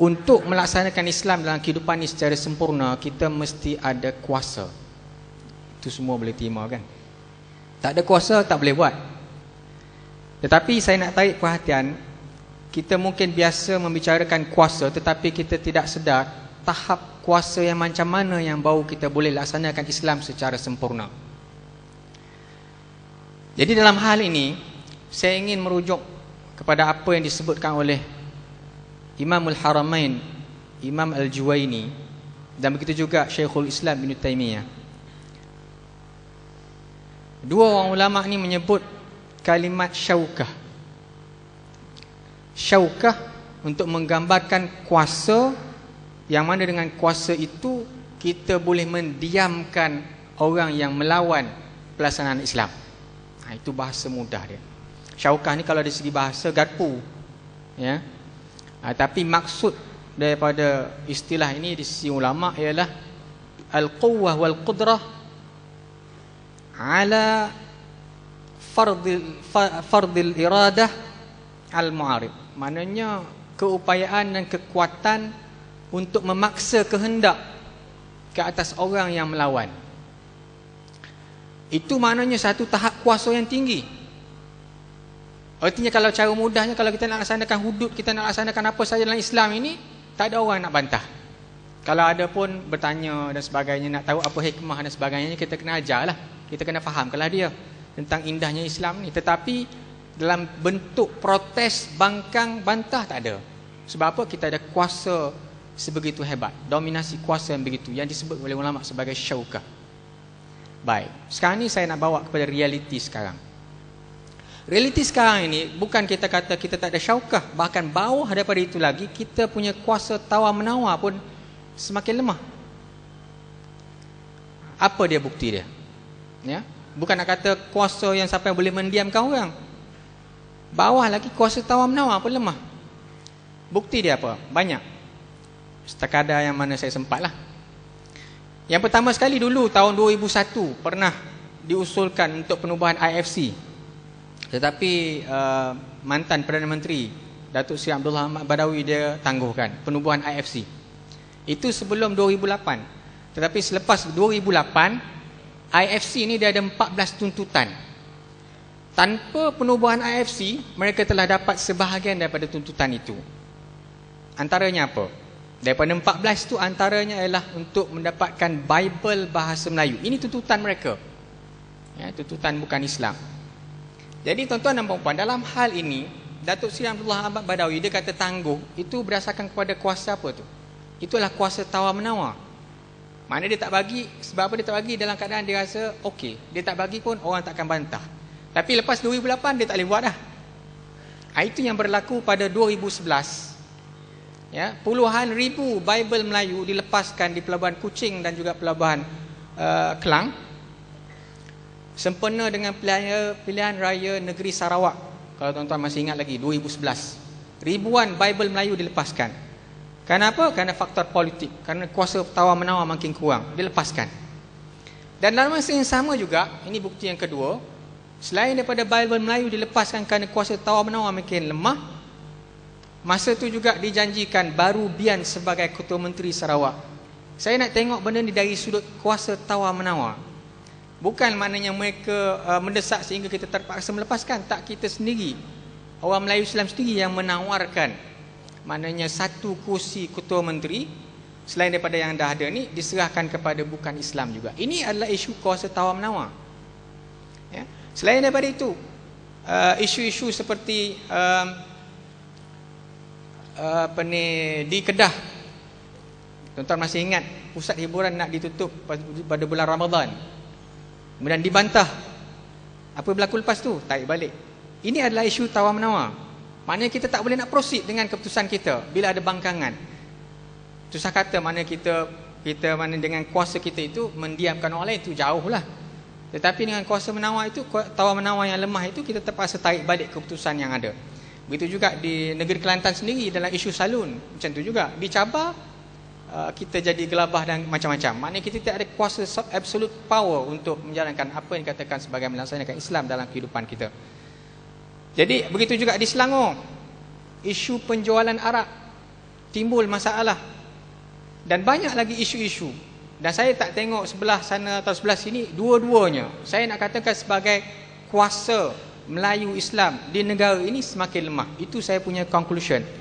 untuk melaksanakan Islam dalam kehidupan ini secara sempurna, kita mesti ada kuasa. Itu semua boleh terima kan? Tak ada kuasa, tak boleh buat. Tetapi saya nak tarik perhatian, kita mungkin biasa membicarakan kuasa tetapi kita tidak sedar tahap kuasa yang macam mana yang baru kita boleh laksanakan Islam secara sempurna. Jadi dalam hal ini, saya ingin merujuk kepada apa yang disebutkan oleh Imamul Haramain Imam Al-Juwaini dan begitu juga Syekhul Islam Ibn Taymiyah dua orang ulama ni menyebut kalimat syaukah syaukah untuk menggambarkan kuasa yang mana dengan kuasa itu kita boleh mendiamkan orang yang melawan pelaksanaan Islam nah, ha, itu bahasa mudah dia syaukah ni kalau dari segi bahasa garpu ya ha, Tapi maksud daripada istilah ini di sisi ulama' ialah Al-Quwah wal-Qudrah Ala fardil iradah al-mu'arib Maknanya keupayaan dan kekuatan untuk memaksa kehendak ke atas orang yang melawan itu maknanya satu tahap kuasa yang tinggi Artinya oh, kalau cara mudahnya kalau kita nak laksanakan hudud, kita nak laksanakan apa saja dalam Islam ini, tak ada orang nak bantah. Kalau ada pun bertanya dan sebagainya, nak tahu apa hikmah dan sebagainya, kita kena ajar lah, Kita kena faham fahamkanlah dia tentang indahnya Islam ni. Tetapi dalam bentuk protes, bangkang, bantah tak ada. Sebab apa? Kita ada kuasa sebegitu hebat. Dominasi kuasa yang begitu. Yang disebut oleh ulama sebagai syaukah. Baik. Sekarang ni saya nak bawa kepada realiti sekarang. Realiti sekarang ini bukan kita kata kita tak ada syaukah bahkan bawah daripada itu lagi kita punya kuasa tawar menawar pun semakin lemah. Apa dia bukti dia? Ya. Bukan nak kata kuasa yang sampai boleh mendiamkan orang. Bawah lagi kuasa tawar menawar pun lemah. Bukti dia apa? Banyak. Setakadar yang mana saya sempat lah. Yang pertama sekali dulu tahun 2001 pernah diusulkan untuk penubuhan IFC tetapi uh, mantan Perdana Menteri Datuk Seri Abdullah Ahmad Badawi dia tangguhkan penubuhan IFC. Itu sebelum 2008. Tetapi selepas 2008, IFC ini dia ada 14 tuntutan. Tanpa penubuhan IFC, mereka telah dapat sebahagian daripada tuntutan itu. Antaranya apa? Daripada 14 itu antaranya ialah untuk mendapatkan Bible Bahasa Melayu. Ini tuntutan mereka. Ya, tuntutan bukan Islam. Jadi tuan-tuan dan puan-puan dalam hal ini Datuk Seri Abdullah Abad Badawi dia kata tangguh itu berdasarkan kepada kuasa apa tu? Itulah kuasa tawar-menawar. Mana dia tak bagi sebab apa dia tak bagi dalam keadaan dia rasa okey, dia tak bagi pun orang takkan bantah. Tapi lepas 2008 dia tak boleh buat dah. Ah, itu yang berlaku pada 2011. Ya, puluhan ribu Bible Melayu dilepaskan di pelabuhan Kuching dan juga pelabuhan uh, Kelang sempena dengan pilihan, pilihan raya negeri Sarawak kalau tuan-tuan masih ingat lagi 2011 ribuan Bible Melayu dilepaskan kenapa? kerana faktor politik kerana kuasa tawar-menawar makin kurang dilepaskan dan dalam masa yang sama juga ini bukti yang kedua selain daripada Bible Melayu dilepaskan kerana kuasa tawar-menawar makin lemah masa itu juga dijanjikan baru Bian sebagai Ketua Menteri Sarawak saya nak tengok benda ni dari sudut kuasa tawar-menawar Bukan maknanya mereka uh, mendesak sehingga kita terpaksa melepaskan. Tak kita sendiri. Orang Melayu Islam sendiri yang menawarkan. Maknanya satu kursi ketua menteri. Selain daripada yang dah ada ni. Diserahkan kepada bukan Islam juga. Ini adalah isu kuasa tawar menawar. Ya? Selain daripada itu. Uh, isu-isu uh, seperti. Um, uh, apa ni, di Kedah. Tuan-tuan masih ingat. Pusat hiburan nak ditutup pada bulan Ramadan. Kemudian dibantah. Apa berlaku lepas tu? Tarik balik. Ini adalah isu tawar-menawar. Maknanya kita tak boleh nak proceed dengan keputusan kita bila ada bangkangan. Susah kata mana kita kita mana dengan kuasa kita itu mendiamkan orang lain itu jauhlah. Tetapi dengan kuasa menawar itu tawar-menawar yang lemah itu kita terpaksa tarik balik keputusan yang ada. Begitu juga di negeri Kelantan sendiri dalam isu salun macam tu juga dicabar Ah, kita jadi gelabah dan macam-macam. Maknanya kita tidak ada kuasa absolute power untuk menjalankan apa yang dikatakan sebagai melaksanakan Islam dalam kehidupan kita. Jadi begitu juga di Selangor. Isu penjualan arak timbul masalah. Dan banyak lagi isu-isu. Dan saya tak tengok sebelah sana atau sebelah sini dua-duanya. Saya nak katakan sebagai kuasa Melayu Islam di negara ini semakin lemah. Itu saya punya conclusion.